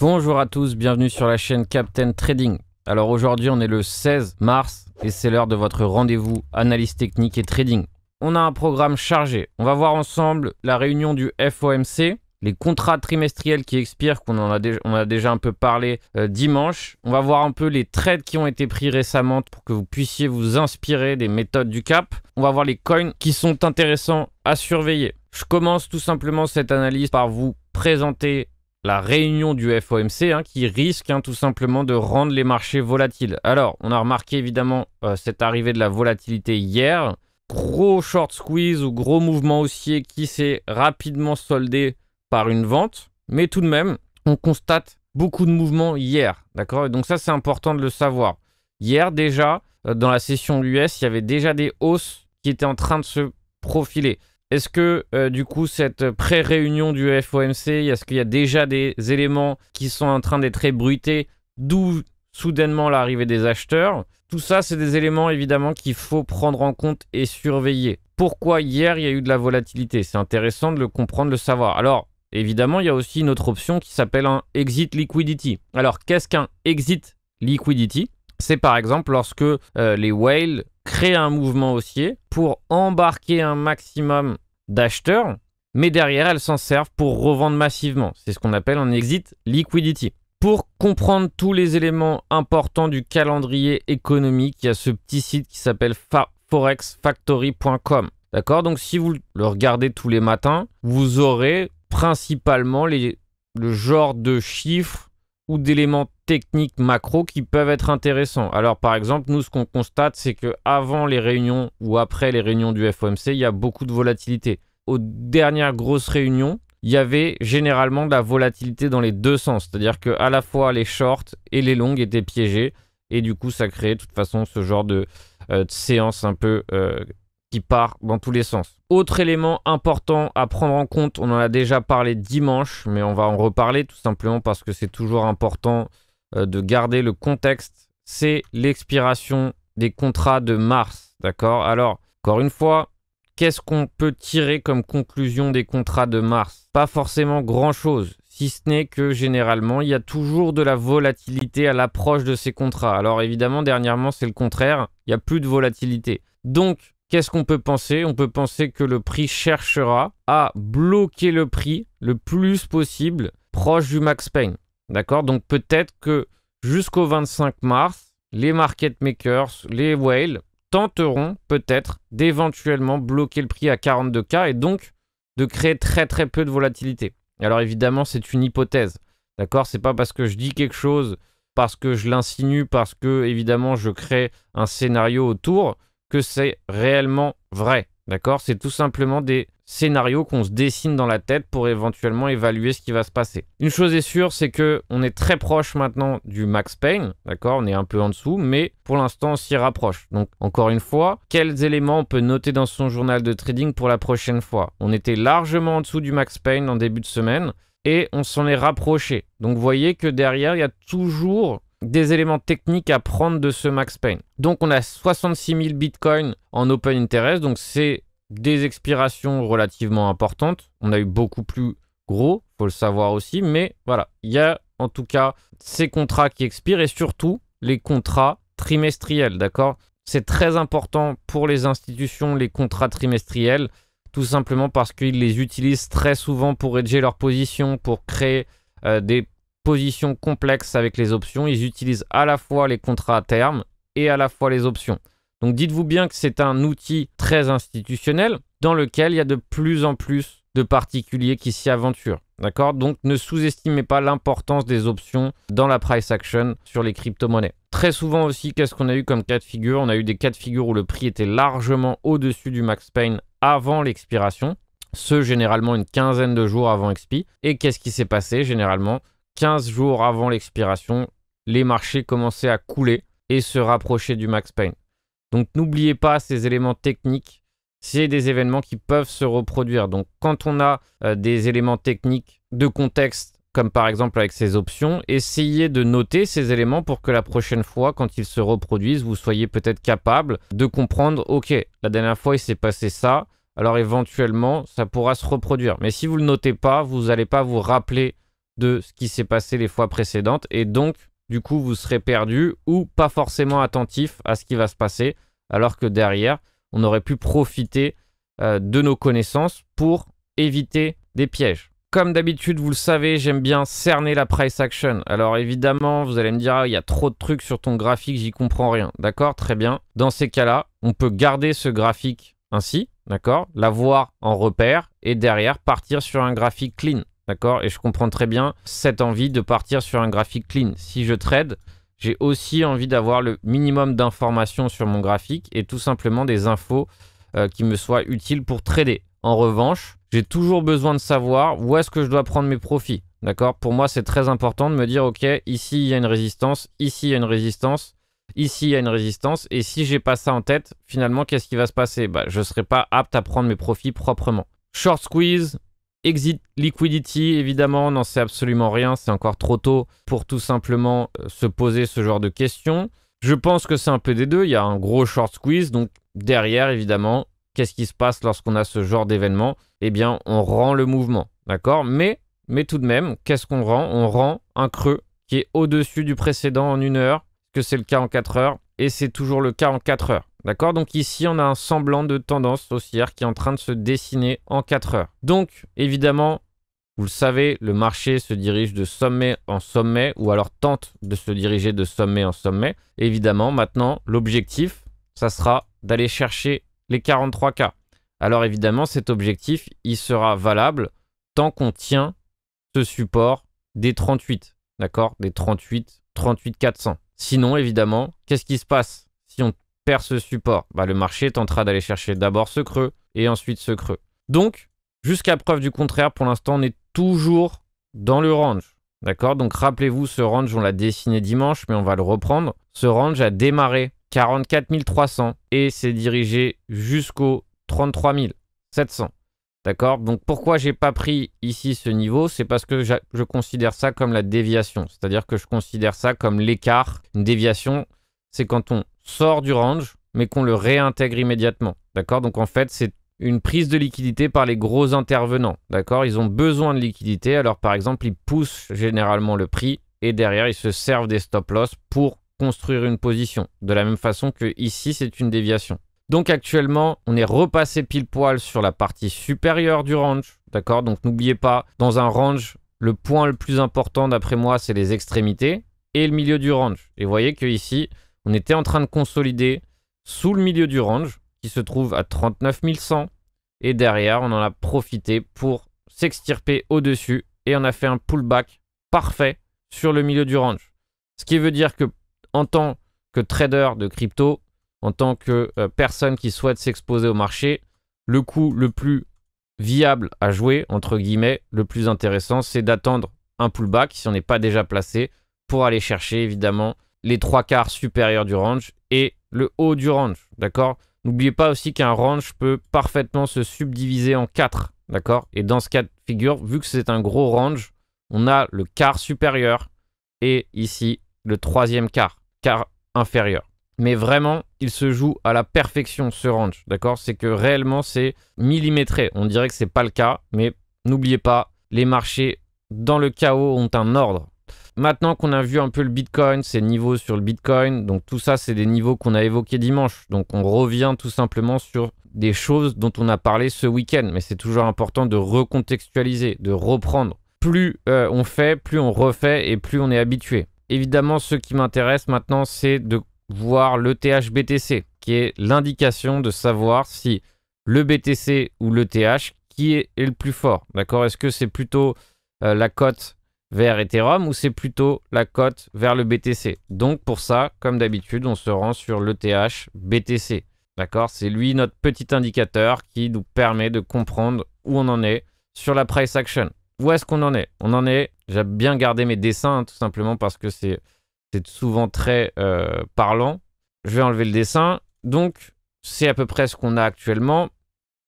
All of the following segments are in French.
Bonjour à tous, bienvenue sur la chaîne Captain Trading. Alors aujourd'hui on est le 16 mars et c'est l'heure de votre rendez-vous analyse technique et trading. On a un programme chargé. On va voir ensemble la réunion du FOMC, les contrats trimestriels qui expirent, qu'on en a, déjà, on a déjà un peu parlé euh, dimanche. On va voir un peu les trades qui ont été pris récemment pour que vous puissiez vous inspirer des méthodes du cap. On va voir les coins qui sont intéressants à surveiller. Je commence tout simplement cette analyse par vous présenter la réunion du FOMC hein, qui risque hein, tout simplement de rendre les marchés volatiles. Alors, on a remarqué évidemment euh, cette arrivée de la volatilité hier. Gros short squeeze ou gros mouvement haussier qui s'est rapidement soldé par une vente. Mais tout de même, on constate beaucoup de mouvements hier. D'accord donc ça, c'est important de le savoir. Hier déjà, euh, dans la session US, il y avait déjà des hausses qui étaient en train de se profiler. Est-ce que euh, du coup cette pré-réunion du FOMC, est-ce qu'il y a déjà des éléments qui sont en train d'être ébruités, d'où soudainement l'arrivée des acheteurs Tout ça, c'est des éléments évidemment qu'il faut prendre en compte et surveiller. Pourquoi hier il y a eu de la volatilité C'est intéressant de le comprendre, de le savoir. Alors évidemment, il y a aussi une autre option qui s'appelle un exit liquidity. Alors qu'est-ce qu'un exit liquidity c'est par exemple lorsque euh, les whales créent un mouvement haussier pour embarquer un maximum d'acheteurs, mais derrière, elles s'en servent pour revendre massivement. C'est ce qu'on appelle un exit liquidity. Pour comprendre tous les éléments importants du calendrier économique, il y a ce petit site qui s'appelle forexfactory.com. D'accord Donc si vous le regardez tous les matins, vous aurez principalement les, le genre de chiffres ou d'éléments techniques macro qui peuvent être intéressants. Alors par exemple, nous ce qu'on constate c'est que avant les réunions ou après les réunions du FOMC, il y a beaucoup de volatilité. Aux dernières grosses réunions, il y avait généralement de la volatilité dans les deux sens, c'est-à-dire que à la fois les shorts et les longues étaient piégés et du coup ça créait de toute façon ce genre de, euh, séance un peu euh, qui part dans tous les sens. Autre élément important à prendre en compte, on en a déjà parlé dimanche, mais on va en reparler tout simplement parce que c'est toujours important euh, de garder le contexte, c'est l'expiration des contrats de mars. D'accord Alors, encore une fois, qu'est-ce qu'on peut tirer comme conclusion des contrats de mars Pas forcément grand-chose, si ce n'est que généralement, il y a toujours de la volatilité à l'approche de ces contrats. Alors évidemment, dernièrement, c'est le contraire, il n'y a plus de volatilité. Donc, qu'est-ce qu'on peut penser On peut penser que le prix cherchera à bloquer le prix le plus possible proche du max pain. D'accord Donc peut-être que jusqu'au 25 mars, les market makers, les whales, tenteront peut-être d'éventuellement bloquer le prix à 42K et donc de créer très très peu de volatilité. Alors évidemment, c'est une hypothèse. D'accord C'est pas parce que je dis quelque chose, parce que je l'insinue, parce que évidemment je crée un scénario autour que c'est réellement vrai. D'accord C'est tout simplement des scénario qu'on se dessine dans la tête pour éventuellement évaluer ce qui va se passer. Une chose est sûre, c'est que on est très proche maintenant du max Payne, d'accord On est un peu en dessous, mais pour l'instant on s'y rapproche. Donc encore une fois, quels éléments on peut noter dans son journal de trading pour la prochaine fois On était largement en dessous du max Payne en début de semaine et on s'en est rapproché. Donc vous voyez que derrière, il y a toujours des éléments techniques à prendre de ce max Payne. Donc on a 66 000 bitcoins en open interest, donc c'est des expirations relativement importantes. On a eu beaucoup plus gros, faut le savoir aussi. Mais voilà, il y a en tout cas ces contrats qui expirent et surtout les contrats trimestriels, d'accord C'est très important pour les institutions, les contrats trimestriels, tout simplement parce qu'ils les utilisent très souvent pour rédiger leurs positions, pour créer euh, des positions complexes avec les options. Ils utilisent à la fois les contrats à terme et à la fois les options. Donc dites-vous bien que c'est un outil très institutionnel dans lequel il y a de plus en plus de particuliers qui s'y aventurent. D'accord Donc ne sous-estimez pas l'importance des options dans la price action sur les crypto-monnaies. Très souvent aussi, qu'est-ce qu'on a eu comme cas de figure On a eu des cas de figure où le prix était largement au-dessus du max pain avant l'expiration, ce généralement une quinzaine de jours avant expi. Et qu'est-ce qui s'est passé Généralement, 15 jours avant l'expiration, les marchés commençaient à couler et se rapprocher du max pain. Donc n'oubliez pas ces éléments techniques. C'est des événements qui peuvent se reproduire. Donc quand on a euh, des éléments techniques de contexte, comme par exemple avec ces options, essayez de noter ces éléments pour que la prochaine fois, quand ils se reproduisent, vous soyez peut-être capable de comprendre, ok, la dernière fois il s'est passé ça, alors éventuellement ça pourra se reproduire. Mais si vous ne le notez pas, vous n'allez pas vous rappeler de ce qui s'est passé les fois précédentes et donc du coup, vous serez perdu ou pas forcément attentif à ce qui va se passer, alors que derrière, on aurait pu profiter euh, de nos connaissances pour éviter des pièges. Comme d'habitude, vous le savez, j'aime bien cerner la price action. Alors évidemment, vous allez me dire, ah, il y a trop de trucs sur ton graphique, j'y comprends rien. D'accord, très bien. Dans ces cas-là, on peut garder ce graphique ainsi, d'accord L'avoir en repère et derrière partir sur un graphique clean. D'accord Et je comprends très bien cette envie de partir sur un graphique clean. Si je trade, j'ai aussi envie d'avoir le minimum d'informations sur mon graphique et tout simplement des infos euh, qui me soient utiles pour trader. En revanche, j'ai toujours besoin de savoir où est-ce que je dois prendre mes profits. D'accord Pour moi, c'est très important de me dire, OK, ici, il y a une résistance, ici, il y a une résistance, ici, il y a une résistance. Et si j'ai pas ça en tête, finalement, qu'est-ce qui va se passer bah, Je ne serai pas apte à prendre mes profits proprement. Short squeeze, Exit liquidity, évidemment, n'en sait absolument rien. C'est encore trop tôt pour tout simplement euh, se poser ce genre de questions. Je pense que c'est un peu des deux. Il y a un gros short squeeze. Donc derrière, évidemment, qu'est-ce qui se passe lorsqu'on a ce genre d'événement Eh bien, on rend le mouvement. D'accord mais, mais tout de même, qu'est-ce qu'on rend On rend un creux qui est au-dessus du précédent en une heure, que c'est le cas en 4 heures, et c'est toujours le cas en 4 heures. D'accord Donc ici, on a un semblant de tendance haussière qui est en train de se dessiner en 4 heures. Donc, évidemment, vous le savez, le marché se dirige de sommet en sommet ou alors tente de se diriger de sommet en sommet. Évidemment, maintenant, l'objectif, ça sera d'aller chercher les 43K. Alors évidemment, cet objectif, il sera valable tant qu'on tient ce support des 38, d'accord Des 38, 38 400. Sinon, évidemment, qu'est-ce qui se passe si on perd ce support, bah, le marché tentera d'aller chercher d'abord ce creux et ensuite ce creux. Donc, jusqu'à preuve du contraire, pour l'instant, on est toujours dans le range. D'accord Donc rappelez-vous, ce range, on l'a dessiné dimanche, mais on va le reprendre. Ce range a démarré 44 300 et s'est dirigé jusqu'au 33 700. D'accord Donc pourquoi j'ai pas pris ici ce niveau C'est parce que je considère ça comme la déviation. C'est-à-dire que je considère ça comme l'écart. Une déviation, c'est quand on sort du range, mais qu'on le réintègre immédiatement. D'accord Donc en fait, c'est une prise de liquidité par les gros intervenants. D'accord Ils ont besoin de liquidité, alors par exemple, ils poussent généralement le prix et derrière, ils se servent des stop-loss pour construire une position. De la même façon que ici, c'est une déviation. Donc actuellement, on est repassé pile poil sur la partie supérieure du range. D'accord Donc n'oubliez pas, dans un range, le point le plus important d'après moi, c'est les extrémités et le milieu du range. Et voyez que ici, on était en train de consolider sous le milieu du range, qui se trouve à 39 100. Et derrière, on en a profité pour s'extirper au-dessus. Et on a fait un pullback parfait sur le milieu du range. Ce qui veut dire que en tant que trader de crypto, en tant que euh, personne qui souhaite s'exposer au marché, le coup le plus viable à jouer, entre guillemets, le plus intéressant, c'est d'attendre un pullback si on n'est pas déjà placé pour aller chercher évidemment les trois quarts supérieurs du range et le haut du range, d'accord N'oubliez pas aussi qu'un range peut parfaitement se subdiviser en quatre, d'accord Et dans ce cas de figure, vu que c'est un gros range, on a le quart supérieur et ici le troisième quart, quart inférieur. Mais vraiment, il se joue à la perfection ce range, d'accord C'est que réellement, c'est millimétré. On dirait que c'est pas le cas, mais n'oubliez pas, les marchés dans le chaos ont un ordre. Maintenant qu'on a vu un peu le Bitcoin, ces niveaux sur le Bitcoin, donc tout ça, c'est des niveaux qu'on a évoqués dimanche. Donc on revient tout simplement sur des choses dont on a parlé ce week-end. Mais c'est toujours important de recontextualiser, de reprendre. Plus euh, on fait, plus on refait et plus on est habitué. Évidemment, ce qui m'intéresse maintenant, c'est de voir le btc qui est l'indication de savoir si le BTC ou le TH, qui est, le plus fort. D'accord Est-ce que c'est plutôt euh, la cote vers Ethereum ou c'est plutôt la cote vers le BTC. Donc pour ça, comme d'habitude, on se rend sur l'ETH BTC. D'accord C'est lui notre petit indicateur qui nous permet de comprendre où on en est sur la price action. Où est-ce qu'on en est On en est, j'ai bien gardé mes dessins hein, tout simplement parce que c'est souvent très euh, parlant. Je vais enlever le dessin. Donc c'est à peu près ce qu'on a actuellement.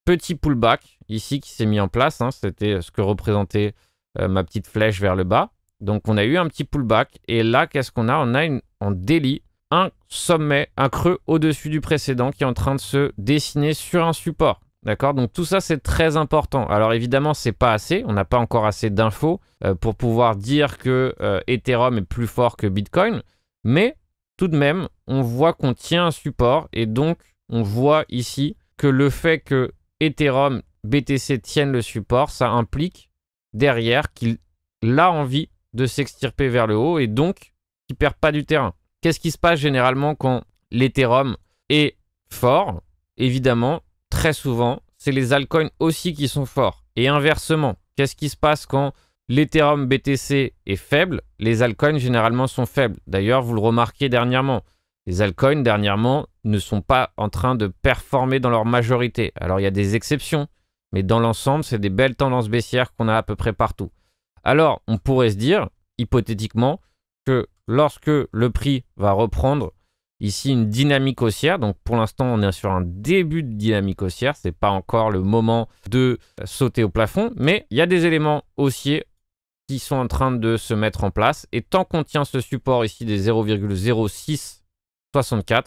Petit pullback ici qui s'est mis en place. Hein. C'était ce que représentait euh, ma petite flèche vers le bas. Donc on a eu un petit pullback. Et là, qu'est-ce qu'on a On a en délit un sommet, un creux au-dessus du précédent qui est en train de se dessiner sur un support. D'accord Donc tout ça, c'est très important. Alors évidemment, c'est pas assez. On n'a pas encore assez d'infos euh, pour pouvoir dire que euh, Ethereum est plus fort que Bitcoin. Mais tout de même, on voit qu'on tient un support. Et donc, on voit ici que le fait que Ethereum BTC tiennent le support, ça implique derrière, qu'il a envie de s'extirper vers le haut et donc qui perd pas du terrain. Qu'est-ce qui se passe généralement quand l'Ethereum est fort Évidemment, très souvent, c'est les altcoins aussi qui sont forts. Et inversement, qu'est-ce qui se passe quand l'Ethereum BTC est faible Les altcoins généralement sont faibles. D'ailleurs, vous le remarquez dernièrement. Les altcoins dernièrement ne sont pas en train de performer dans leur majorité. Alors il y a des exceptions. Mais dans l'ensemble, c'est des belles tendances baissières qu'on a à peu près partout. Alors, on pourrait se dire, hypothétiquement, que lorsque le prix va reprendre ici une dynamique haussière, donc pour l'instant, on est sur un début de dynamique haussière, c'est pas encore le moment de sauter au plafond, mais il y a des éléments haussiers qui sont en train de se mettre en place. Et tant qu'on tient ce support ici des 0,0664,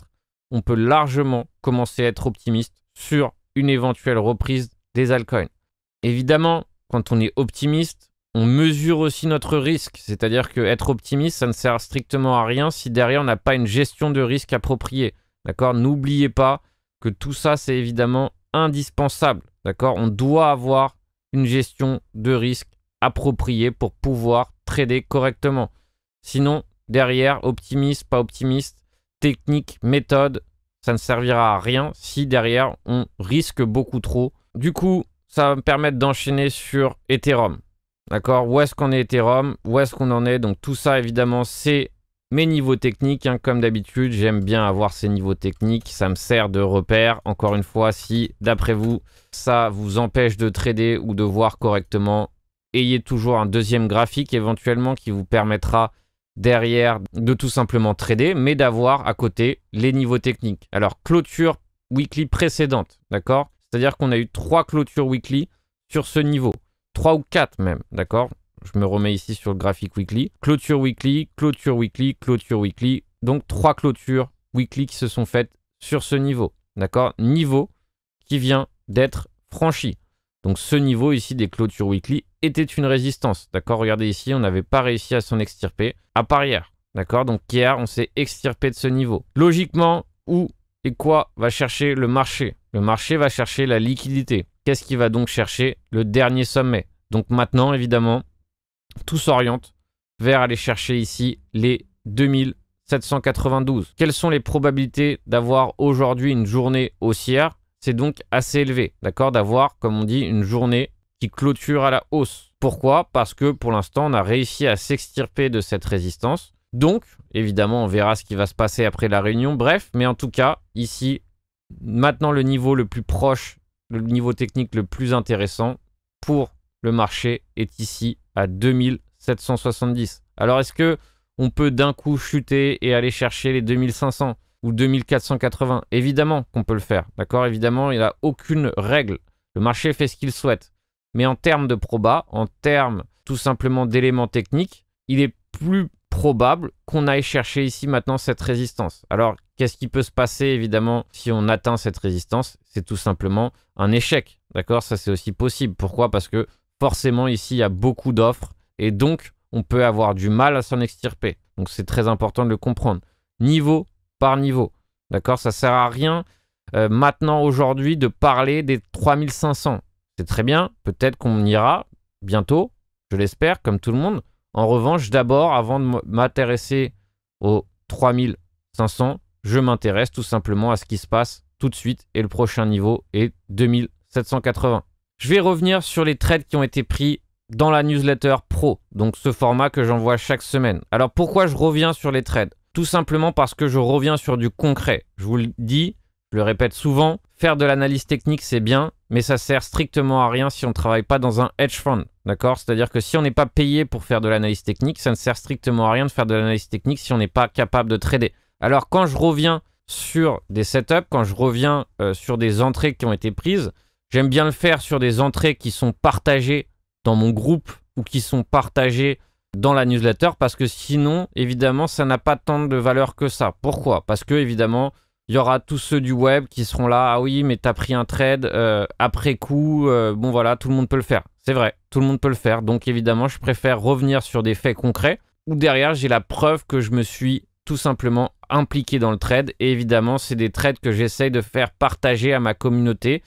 on peut largement commencer à être optimiste sur une éventuelle reprise des altcoins. Évidemment, quand on est optimiste, on mesure aussi notre risque. C'est-à-dire qu'être optimiste, ça ne sert strictement à rien si derrière on n'a pas une gestion de risque appropriée. D'accord N'oubliez pas que tout ça, c'est évidemment indispensable. D'accord On doit avoir une gestion de risque appropriée pour pouvoir trader correctement. Sinon, derrière, optimiste, pas optimiste, technique, méthode, ça ne servira à rien si derrière on risque beaucoup trop du coup, ça va me permettre d'enchaîner sur Ethereum. D'accord Où est-ce qu'on est Ethereum Où est-ce qu'on en est Donc tout ça, évidemment, c'est mes niveaux techniques. Hein. Comme d'habitude, j'aime bien avoir ces niveaux techniques. Ça me sert de repère. Encore une fois, si d'après vous, ça vous empêche de trader ou de voir correctement, ayez toujours un deuxième graphique éventuellement qui vous permettra derrière de tout simplement trader, mais d'avoir à côté les niveaux techniques. Alors clôture weekly précédente, d'accord c'est-à-dire qu'on a eu trois clôtures weekly sur ce niveau. Trois ou quatre même, d'accord Je me remets ici sur le graphique weekly. Clôture weekly, clôture weekly, clôture weekly. Donc trois clôtures weekly qui se sont faites sur ce niveau, d'accord Niveau qui vient d'être franchi. Donc ce niveau ici des clôtures weekly était une résistance, d'accord Regardez ici, on n'avait pas réussi à s'en extirper, à part hier, d'accord Donc hier, on s'est extirpé de ce niveau. Logiquement, où et quoi va chercher le marché le marché va chercher la liquidité. Qu'est-ce qu'il va donc chercher Le dernier sommet. Donc maintenant, évidemment, tout s'oriente vers aller chercher ici les 2792. Quelles sont les probabilités d'avoir aujourd'hui une journée haussière C'est donc assez élevé, d'accord D'avoir, comme on dit, une journée qui clôture à la hausse. Pourquoi Parce que pour l'instant, on a réussi à s'extirper de cette résistance. Donc, évidemment, on verra ce qui va se passer après la réunion. Bref, mais en tout cas, ici, maintenant le niveau le plus proche, le niveau technique le plus intéressant pour le marché est ici à 2770. Alors est-ce que on peut d'un coup chuter et aller chercher les 2500 ou 2480 Évidemment qu'on peut le faire, d'accord Évidemment, il n'y a aucune règle. Le marché fait ce qu'il souhaite. Mais en termes de proba, en termes tout simplement d'éléments techniques, il est plus probable qu'on aille chercher ici maintenant cette résistance. Alors Qu'est-ce qui peut se passer, évidemment, si on atteint cette résistance C'est tout simplement un échec, d'accord Ça, c'est aussi possible. Pourquoi Parce que forcément, ici, il y a beaucoup d'offres, et donc, on peut avoir du mal à s'en extirper. Donc, c'est très important de le comprendre. Niveau par niveau, d'accord Ça sert à rien, euh, maintenant, aujourd'hui, de parler des 3500. C'est très bien, peut-être qu'on ira bientôt, je l'espère, comme tout le monde. En revanche, d'abord, avant de m'intéresser aux 3500, je m'intéresse tout simplement à ce qui se passe tout de suite et le prochain niveau est 2780. Je vais revenir sur les trades qui ont été pris dans la newsletter pro, donc ce format que j'envoie chaque semaine. Alors pourquoi je reviens sur les trades Tout simplement parce que je reviens sur du concret. Je vous le dis, je le répète souvent, faire de l'analyse technique c'est bien, mais ça sert strictement à rien si on ne travaille pas dans un hedge fund, d'accord C'est-à-dire que si on n'est pas payé pour faire de l'analyse technique, ça ne sert strictement à rien de faire de l'analyse technique si on n'est pas capable de trader. Alors quand je reviens sur des setups, quand je reviens euh, sur des entrées qui ont été prises, j'aime bien le faire sur des entrées qui sont partagées dans mon groupe ou qui sont partagées dans la newsletter parce que sinon, évidemment, ça n'a pas tant de valeur que ça. Pourquoi Parce que, évidemment, il y aura tous ceux du web qui seront là. Ah oui, mais as pris un trade euh, après coup. Euh, bon, voilà, tout le monde peut le faire. C'est vrai, tout le monde peut le faire. Donc, évidemment, je préfère revenir sur des faits concrets où derrière, j'ai la preuve que je me suis tout simplement impliqué dans le trade. Et évidemment, c'est des trades que j'essaye de faire partager à ma communauté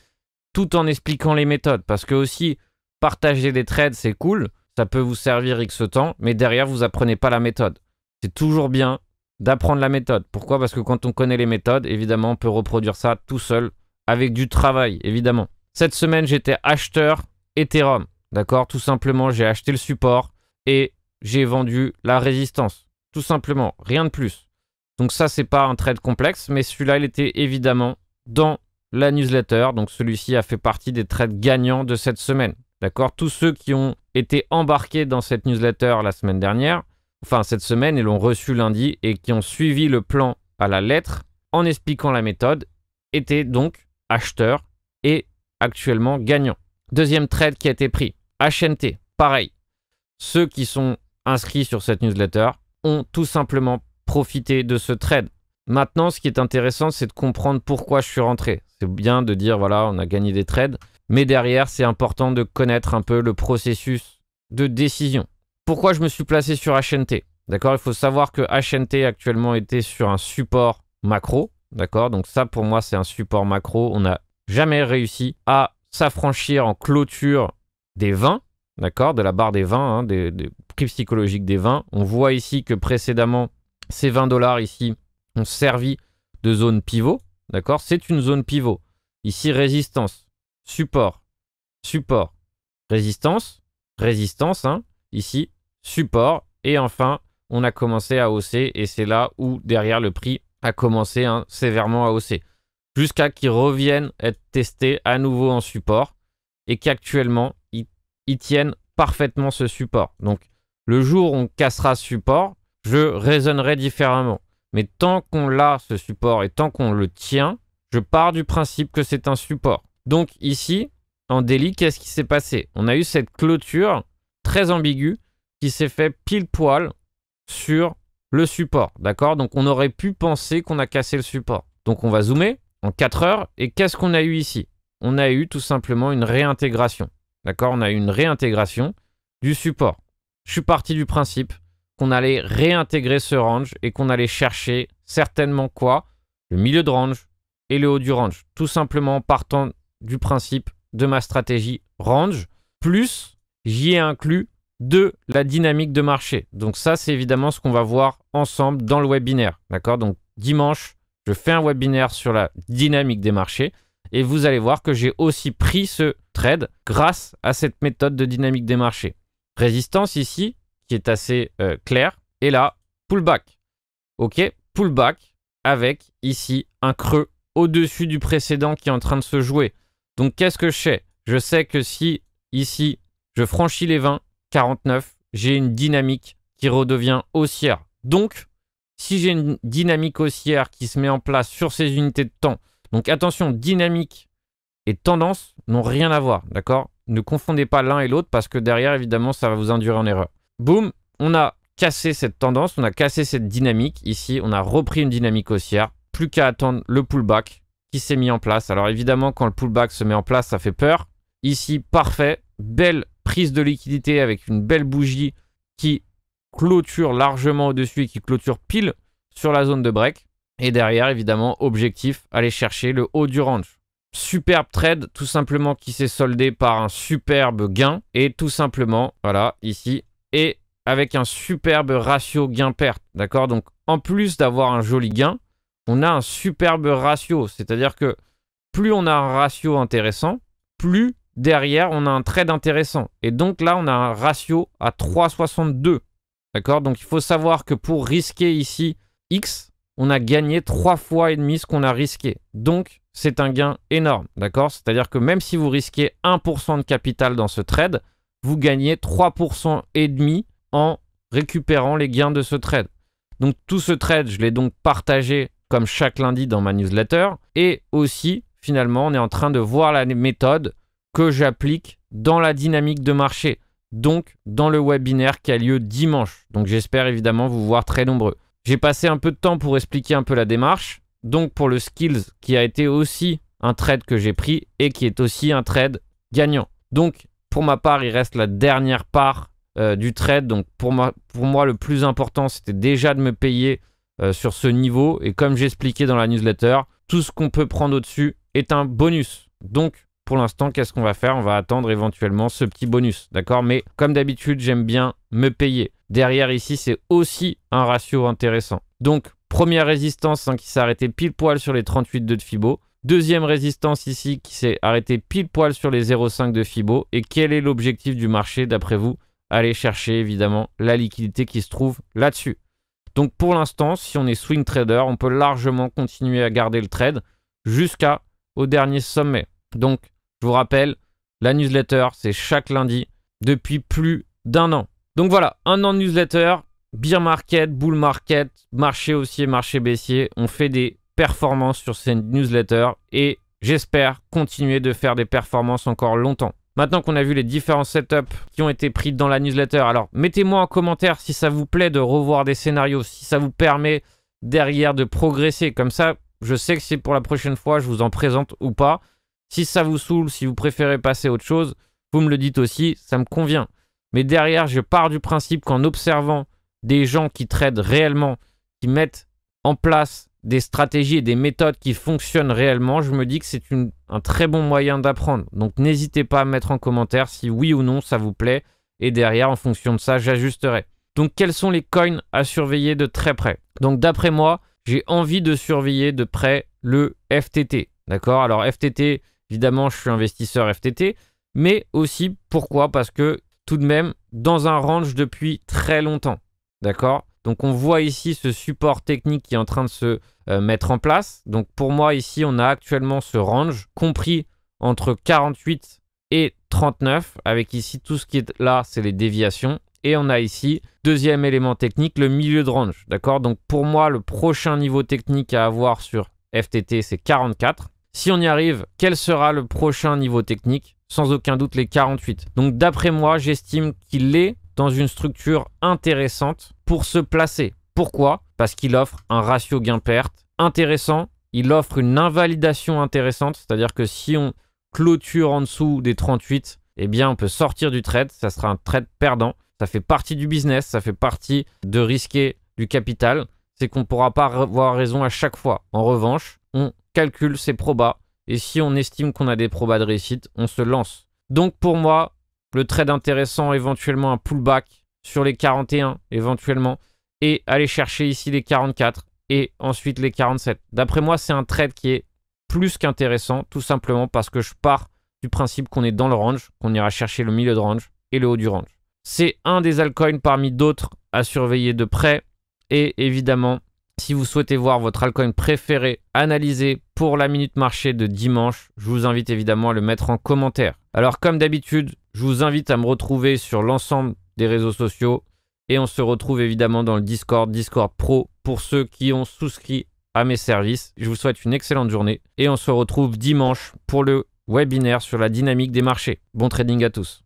tout en expliquant les méthodes. Parce que aussi, partager des trades, c'est cool, ça peut vous servir X temps, mais derrière, vous apprenez pas la méthode. C'est toujours bien d'apprendre la méthode. Pourquoi Parce que quand on connaît les méthodes, évidemment, on peut reproduire ça tout seul, avec du travail, évidemment. Cette semaine, j'étais acheteur Ethereum. D'accord Tout simplement, j'ai acheté le support et j'ai vendu la résistance. Tout simplement, rien de plus. Donc ça, c'est pas un trade complexe, mais celui-là, il était évidemment dans la newsletter. Donc celui-ci a fait partie des trades gagnants de cette semaine. D'accord Tous ceux qui ont été embarqués dans cette newsletter la semaine dernière, enfin cette semaine, et l'ont reçu lundi, et qui ont suivi le plan à la lettre en expliquant la méthode, étaient donc acheteurs et actuellement gagnants. Deuxième trade qui a été pris, HNT, pareil. Ceux qui sont inscrits sur cette newsletter ont tout simplement profiter de ce trade. Maintenant, ce qui est intéressant, c'est de comprendre pourquoi je suis rentré. C'est bien de dire, voilà, on a gagné des trades, mais derrière, c'est important de connaître un peu le processus de décision. Pourquoi je me suis placé sur HNT D'accord Il faut savoir que HNT actuellement était sur un support macro. D'accord Donc ça, pour moi, c'est un support macro. On n'a jamais réussi à s'affranchir en clôture des 20, d'accord De la barre des 20, hein, des, des prix psychologiques des 20. On voit ici que précédemment, ces 20 dollars ici ont servi de zone pivot. D'accord C'est une zone pivot. Ici, résistance, support, support, résistance, résistance. Hein. ici, support. Et enfin, on a commencé à hausser. Et c'est là où, derrière, le prix a commencé hein, sévèrement à hausser. Jusqu'à qu'il revienne être testé à nouveau en support. Et qu'actuellement, il tiennent parfaitement ce support. Donc, le jour où on cassera ce support, je raisonnerai différemment. Mais tant qu'on l'a, ce support, et tant qu'on le tient, je pars du principe que c'est un support. Donc ici, en délit, qu'est-ce qui s'est passé On a eu cette clôture très ambiguë qui s'est fait pile poil sur le support, d'accord Donc on aurait pu penser qu'on a cassé le support. Donc on va zoomer en 4 heures, et qu'est-ce qu'on a eu ici On a eu tout simplement une réintégration, d'accord On a eu une réintégration du support. Je suis parti du principe allait réintégrer ce range et qu'on allait chercher certainement quoi Le milieu de range et le haut du range. Tout simplement partant du principe de ma stratégie range, plus j'y ai inclus de la dynamique de marché. Donc ça, c'est évidemment ce qu'on va voir ensemble dans le webinaire. D'accord Donc dimanche, je fais un webinaire sur la dynamique des marchés et vous allez voir que j'ai aussi pris ce trade grâce à cette méthode de dynamique des marchés. Résistance ici, qui est assez euh, clair. Et là, pullback. Ok, pullback avec ici un creux au-dessus du précédent qui est en train de se jouer. Donc qu'est-ce que je sais Je sais que si ici je franchis les 20, 49, j'ai une dynamique qui redevient haussière. Donc si j'ai une dynamique haussière qui se met en place sur ces unités de temps, donc attention, dynamique et tendance n'ont rien à voir, d'accord Ne confondez pas l'un et l'autre parce que derrière, évidemment, ça va vous induire en erreur boum, on a cassé cette tendance, on a cassé cette dynamique. Ici, on a repris une dynamique haussière. Plus qu'à attendre le pullback qui s'est mis en place. Alors évidemment, quand le pullback se met en place, ça fait peur. Ici, parfait. Belle prise de liquidité avec une belle bougie qui clôture largement au-dessus et qui clôture pile sur la zone de break. Et derrière, évidemment, objectif, aller chercher le haut du range. Superbe trade, tout simplement, qui s'est soldé par un superbe gain. Et tout simplement, voilà, ici, et avec un superbe ratio gain-perte, d'accord Donc, en plus d'avoir un joli gain, on a un superbe ratio, c'est-à-dire que plus on a un ratio intéressant, plus derrière on a un trade intéressant. Et donc là, on a un ratio à 3,62, d'accord Donc, il faut savoir que pour risquer ici X, on a gagné 3 fois et demi ce qu'on a risqué. Donc, c'est un gain énorme, d'accord C'est-à-dire que même si vous risquez 1% de capital dans ce trade, vous gagnez 3% et demi en récupérant les gains de ce trade. Donc tout ce trade, je l'ai donc partagé comme chaque lundi dans ma newsletter. Et aussi, finalement, on est en train de voir la méthode que j'applique dans la dynamique de marché. Donc dans le webinaire qui a lieu dimanche. Donc j'espère évidemment vous voir très nombreux. J'ai passé un peu de temps pour expliquer un peu la démarche. Donc pour le skills qui a été aussi un trade que j'ai pris et qui est aussi un trade gagnant. Donc pour ma part, il reste la dernière part euh, du trade. Donc pour, pour moi, le plus important, c'était déjà de me payer euh, sur ce niveau. Et comme j'expliquais dans la newsletter, tout ce qu'on peut prendre au-dessus est un bonus. Donc pour l'instant, qu'est-ce qu'on va faire On va attendre éventuellement ce petit bonus, d'accord Mais comme d'habitude, j'aime bien me payer. Derrière ici, c'est aussi un ratio intéressant. Donc, première résistance hein, qui s'est arrêtée pile poil sur les 38 de Fibo. Deuxième résistance ici qui s'est arrêtée pile poil sur les 0,5 de FIBO. Et quel est l'objectif du marché d'après vous Aller chercher évidemment la liquidité qui se trouve là-dessus. Donc pour l'instant, si on est swing trader, on peut largement continuer à garder le trade jusqu'à au dernier sommet. Donc je vous rappelle, la newsletter, c'est chaque lundi depuis plus d'un an. Donc voilà, un an de newsletter, beer market, bull market, marché haussier, marché baissier. On fait des Performance sur ces newsletters et j'espère continuer de faire des performances encore longtemps. Maintenant qu'on a vu les différents setups qui ont été pris dans la newsletter, alors mettez-moi en commentaire si ça vous plaît de revoir des scénarios, si ça vous permet derrière de progresser. Comme ça, je sais que c'est pour la prochaine fois, je vous en présente ou pas. Si ça vous saoule, si vous préférez passer à autre chose, vous me le dites aussi, ça me convient. Mais derrière, je pars du principe qu'en observant des gens qui tradent réellement, qui mettent en place des stratégies et des méthodes qui fonctionnent réellement, je me dis que c'est un très bon moyen d'apprendre. Donc n'hésitez pas à mettre en commentaire si oui ou non ça vous plaît, et derrière, en fonction de ça, j'ajusterai. Donc quels sont les coins à surveiller de très près Donc d'après moi, j'ai envie de surveiller de près le FTT. D'accord Alors FTT, évidemment, je suis investisseur FTT, mais aussi pourquoi Parce que tout de même, dans un range depuis très longtemps. D'accord donc on voit ici ce support technique qui est en train de se euh, mettre en place. Donc pour moi ici, on a actuellement ce range compris entre 48 et 39 avec ici tout ce qui est là, c'est les déviations. Et on a ici, deuxième élément technique, le milieu de range. D'accord Donc pour moi, le prochain niveau technique à avoir sur FTT, c'est 44. Si on y arrive, quel sera le prochain niveau technique Sans aucun doute les 48. Donc d'après moi, j'estime qu'il est dans une structure intéressante pour se placer. Pourquoi Parce qu'il offre un ratio gain-perte intéressant, il offre une invalidation intéressante, c'est-à-dire que si on clôture en dessous des 38, eh bien on peut sortir du trade, ça sera un trade perdant, ça fait partie du business, ça fait partie de risquer du capital, c'est qu'on ne pourra pas avoir raison à chaque fois. En revanche, on calcule ses probas, et si on estime qu'on a des probas de réussite, on se lance. Donc pour moi, le trade intéressant, éventuellement un pullback sur les 41, éventuellement. Et aller chercher ici les 44 et ensuite les 47. D'après moi, c'est un trade qui est plus qu'intéressant, tout simplement parce que je pars du principe qu'on est dans le range, qu'on ira chercher le milieu de range et le haut du range. C'est un des altcoins parmi d'autres à surveiller de près. Et évidemment, si vous souhaitez voir votre altcoin préféré analysé pour la minute marché de dimanche, je vous invite évidemment à le mettre en commentaire. Alors comme d'habitude, je vous invite à me retrouver sur l'ensemble des réseaux sociaux et on se retrouve évidemment dans le Discord, Discord Pro pour ceux qui ont souscrit à mes services. Je vous souhaite une excellente journée et on se retrouve dimanche pour le webinaire sur la dynamique des marchés. Bon trading à tous.